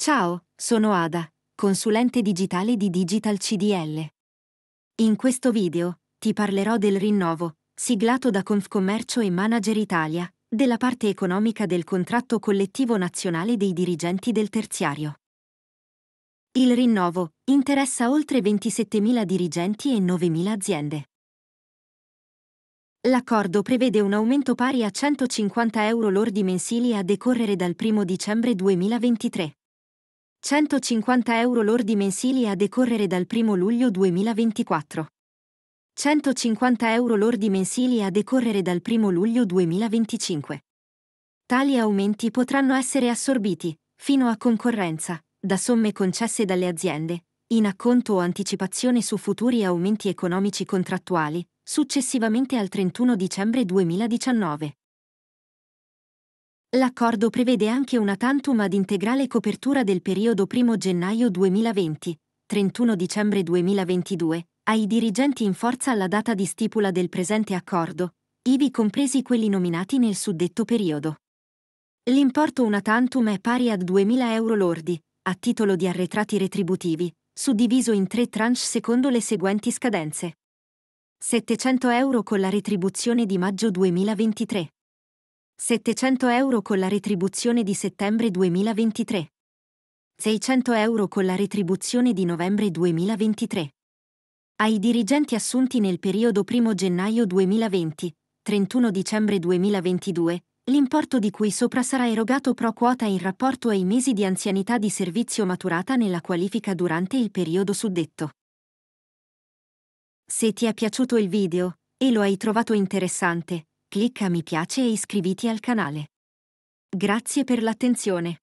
Ciao, sono Ada, consulente digitale di Digital CDL. In questo video ti parlerò del rinnovo, siglato da Confcommercio e Manager Italia, della parte economica del contratto collettivo nazionale dei dirigenti del terziario. Il rinnovo interessa oltre 27.000 dirigenti e 9.000 aziende. L'accordo prevede un aumento pari a 150 euro lordi mensili a decorrere dal 1 dicembre 2023. 150 euro lordi mensili a decorrere dal 1 luglio 2024. 150 euro lordi mensili a decorrere dal 1 luglio 2025. Tali aumenti potranno essere assorbiti, fino a concorrenza, da somme concesse dalle aziende, in acconto o anticipazione su futuri aumenti economici contrattuali, successivamente al 31 dicembre 2019. L'accordo prevede anche una tantum ad integrale copertura del periodo 1 gennaio 2020-31 dicembre 2022 ai dirigenti in forza alla data di stipula del presente accordo, ivi compresi quelli nominati nel suddetto periodo. L'importo una tantum è pari a 2.000 euro lordi, a titolo di arretrati retributivi, suddiviso in tre tranche secondo le seguenti scadenze. 700 euro con la retribuzione di maggio 2023, 700 euro con la retribuzione di settembre 2023. 600 euro con la retribuzione di novembre 2023. Ai dirigenti assunti nel periodo 1 gennaio 2020, 31 dicembre 2022, l'importo di cui sopra sarà erogato pro quota in rapporto ai mesi di anzianità di servizio maturata nella qualifica durante il periodo suddetto. Se ti è piaciuto il video e lo hai trovato interessante, Clicca mi piace e iscriviti al canale. Grazie per l'attenzione.